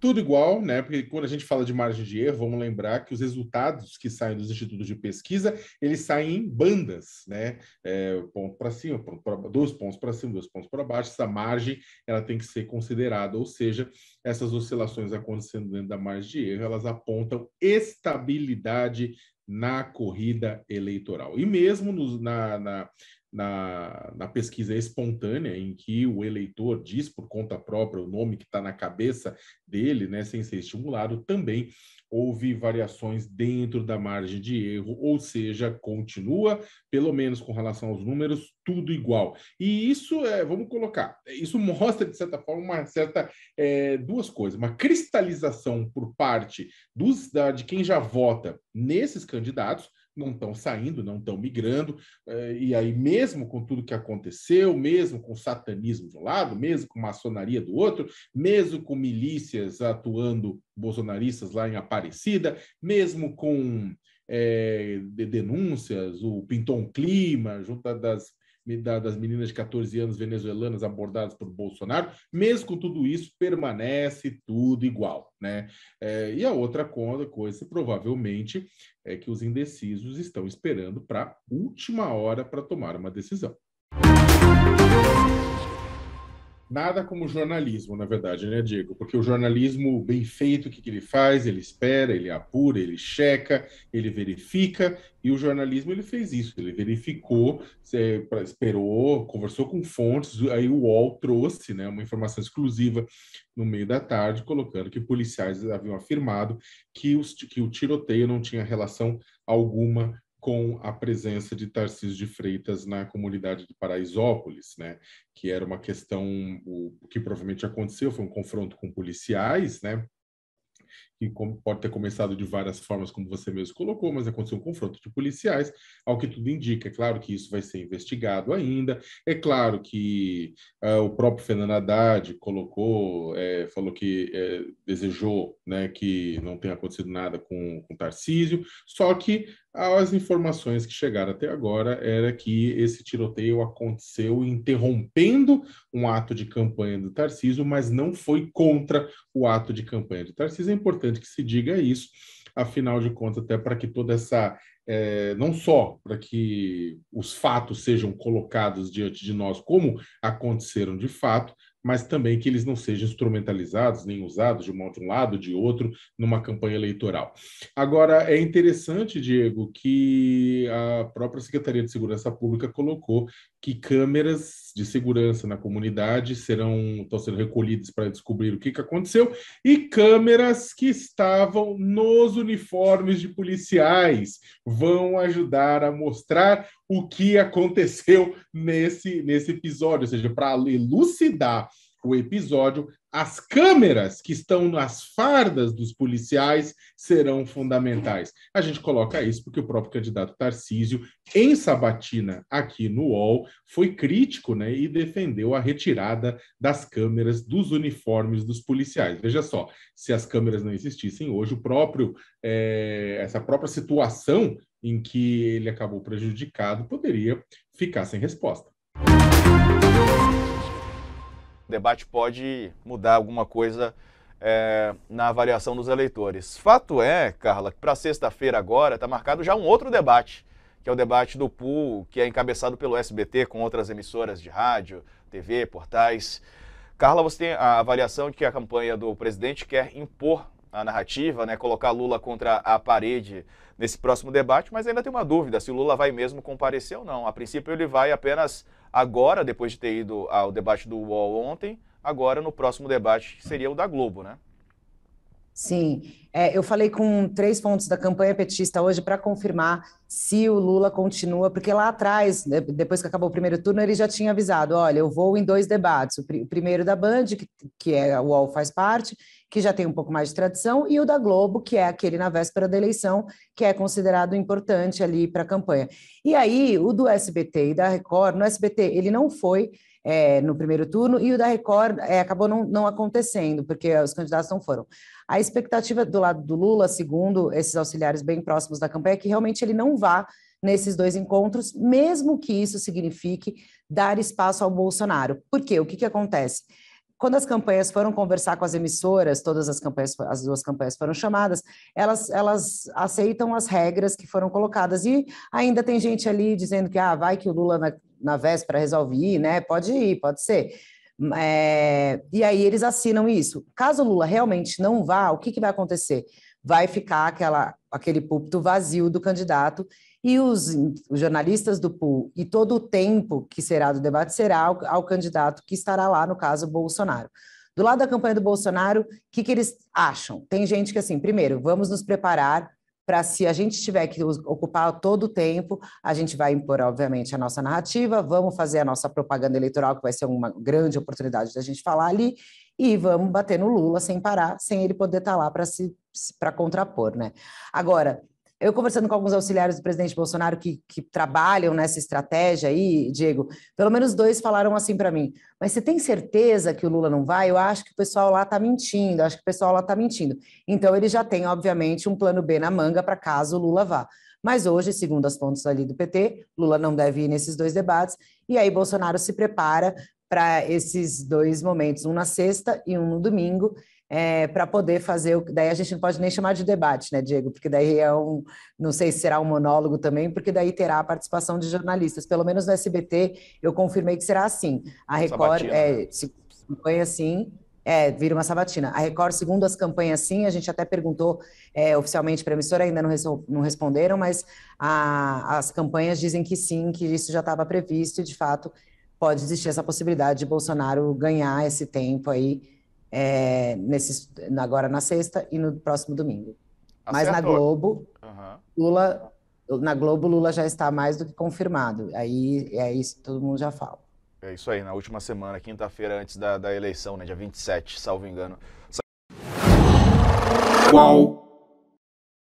Tudo igual, né? Porque quando a gente fala de margem de erro, vamos lembrar que os resultados que saem dos institutos de pesquisa, eles saem em bandas, né? É, ponto para cima, ponto pra, dois pontos para cima, dois pontos para baixo. Essa margem ela tem que ser considerada, ou seja, essas oscilações acontecendo dentro da margem de erro, elas apontam estabilidade na corrida eleitoral. E mesmo na, na, na, na, pesquisa espontânea, em que o eleitor diz por conta própria o nome que está na cabeça dele, né, sem ser estimulado, também houve variações dentro da margem de erro, ou seja, continua, pelo menos com relação aos números, tudo igual. E isso, é, vamos colocar, isso mostra, de certa forma, uma certa, é, duas coisas, uma cristalização por parte dos, da, de quem já vota nesses candidatos, não estão saindo, não estão migrando, eh, e aí, mesmo com tudo que aconteceu, mesmo com satanismo de um lado, mesmo com maçonaria do outro, mesmo com milícias atuando bolsonaristas lá em Aparecida, mesmo com é, denúncias, o Pintou um Clima, junto das das meninas de 14 anos venezuelanas abordadas por Bolsonaro, mesmo com tudo isso, permanece tudo igual. Né? É, e a outra coisa, provavelmente, é que os indecisos estão esperando para a última hora para tomar uma decisão. Nada como jornalismo, na verdade, né, Diego? Porque o jornalismo bem feito, o que, que ele faz? Ele espera, ele apura, ele checa, ele verifica, e o jornalismo ele fez isso, ele verificou, esperou, conversou com fontes, aí o UOL trouxe né, uma informação exclusiva no meio da tarde, colocando que policiais haviam afirmado que, os, que o tiroteio não tinha relação alguma com a presença de Tarcísio de Freitas na comunidade de Paraisópolis, né? Que era uma questão o que provavelmente aconteceu foi um confronto com policiais, né? que pode ter começado de várias formas, como você mesmo colocou, mas aconteceu um confronto de policiais, ao que tudo indica. É claro que isso vai ser investigado ainda. É claro que uh, o próprio Fernando Haddad colocou, é, falou que é, desejou né, que não tenha acontecido nada com, o Tarcísio, só que as informações que chegaram até agora era que esse tiroteio aconteceu interrompendo um ato de campanha do Tarcísio, mas não foi contra o ato de campanha do Tarcísio. É importante importante que se diga isso, afinal de contas, até para que toda essa. É, não só para que os fatos sejam colocados diante de nós como aconteceram de fato, mas também que eles não sejam instrumentalizados nem usados de um, de um lado, de outro, numa campanha eleitoral. Agora, é interessante, Diego, que a própria Secretaria de Segurança Pública colocou que câmeras de segurança na comunidade serão estão sendo recolhidas para descobrir o que, que aconteceu e câmeras que estavam nos uniformes de policiais vão ajudar a mostrar o que aconteceu nesse, nesse episódio, ou seja, para elucidar o episódio, as câmeras que estão nas fardas dos policiais serão fundamentais. A gente coloca isso porque o próprio candidato Tarcísio, em Sabatina, aqui no UOL, foi crítico né, e defendeu a retirada das câmeras dos uniformes dos policiais. Veja só, se as câmeras não existissem hoje, o próprio, é, essa própria situação em que ele acabou prejudicado poderia ficar sem resposta. O debate pode mudar alguma coisa é, na avaliação dos eleitores. Fato é, Carla, que para sexta-feira agora está marcado já um outro debate, que é o debate do pool, que é encabeçado pelo SBT com outras emissoras de rádio, TV, portais. Carla, você tem a avaliação de que a campanha do presidente quer impor a narrativa, né, colocar Lula contra a parede nesse próximo debate, mas ainda tem uma dúvida se o Lula vai mesmo comparecer ou não. A princípio ele vai apenas agora, depois de ter ido ao debate do UOL ontem, agora no próximo debate seria o da Globo, né? Sim, é, eu falei com três pontos da campanha petista hoje para confirmar se o Lula continua, porque lá atrás, né, depois que acabou o primeiro turno, ele já tinha avisado: olha, eu vou em dois debates, o, pr o primeiro da Band, que, que é o UOL faz parte, que já tem um pouco mais de tradição, e o da Globo, que é aquele na véspera da eleição, que é considerado importante ali para a campanha. E aí, o do SBT e da Record, no SBT, ele não foi, é, no primeiro turno, e o da Record é, acabou não, não acontecendo, porque os candidatos não foram. A expectativa do lado do Lula, segundo esses auxiliares bem próximos da campanha, é que realmente ele não vá nesses dois encontros, mesmo que isso signifique dar espaço ao Bolsonaro. Por quê? O que, que acontece? quando as campanhas foram conversar com as emissoras, todas as campanhas, as duas campanhas foram chamadas, elas, elas aceitam as regras que foram colocadas. E ainda tem gente ali dizendo que ah, vai que o Lula na véspera resolve ir, né? Pode ir, pode ser. É, e aí eles assinam isso. Caso Lula realmente não vá, o que, que vai acontecer? Vai ficar aquela, aquele púlpito vazio do candidato e os, os jornalistas do pool e todo o tempo que será do debate será ao, ao candidato que estará lá, no caso, Bolsonaro. Do lado da campanha do Bolsonaro, o que, que eles acham? Tem gente que, assim, primeiro, vamos nos preparar para se a gente tiver que ocupar todo o tempo, a gente vai impor, obviamente, a nossa narrativa, vamos fazer a nossa propaganda eleitoral, que vai ser uma grande oportunidade da gente falar ali, e vamos bater no Lula sem parar, sem ele poder estar tá lá para se para contrapor, né? Agora, eu conversando com alguns auxiliares do presidente Bolsonaro que, que trabalham nessa estratégia aí, Diego, pelo menos dois falaram assim para mim: mas você tem certeza que o Lula não vai? Eu acho que o pessoal lá está mentindo, acho que o pessoal lá está mentindo. Então ele já tem, obviamente, um plano B na manga para caso o Lula vá. Mas hoje, segundo as fontes ali do PT, Lula não deve ir nesses dois debates, e aí Bolsonaro se prepara para esses dois momentos, um na sexta e um no domingo é, para poder fazer o. Daí a gente não pode nem chamar de debate, né, Diego? Porque daí é um. Não sei se será um monólogo também, porque daí terá a participação de jornalistas. Pelo menos no SBT eu confirmei que será assim. A Record Sabatina, é, né? se assim. É, vira uma sabatina. A Record, segundo as campanhas, sim, a gente até perguntou é, oficialmente para a emissora, ainda não, não responderam, mas a, as campanhas dizem que sim, que isso já estava previsto e, de fato, pode existir essa possibilidade de Bolsonaro ganhar esse tempo aí é, nesse, agora na sexta e no próximo domingo. Acertou. Tá Mas na Globo, uhum. Lula, na Globo, Lula já está mais do que confirmado. Aí é isso que todo mundo já fala. É isso aí, na última semana, quinta-feira, antes da, da eleição, né, dia 27, salvo engano. Qual?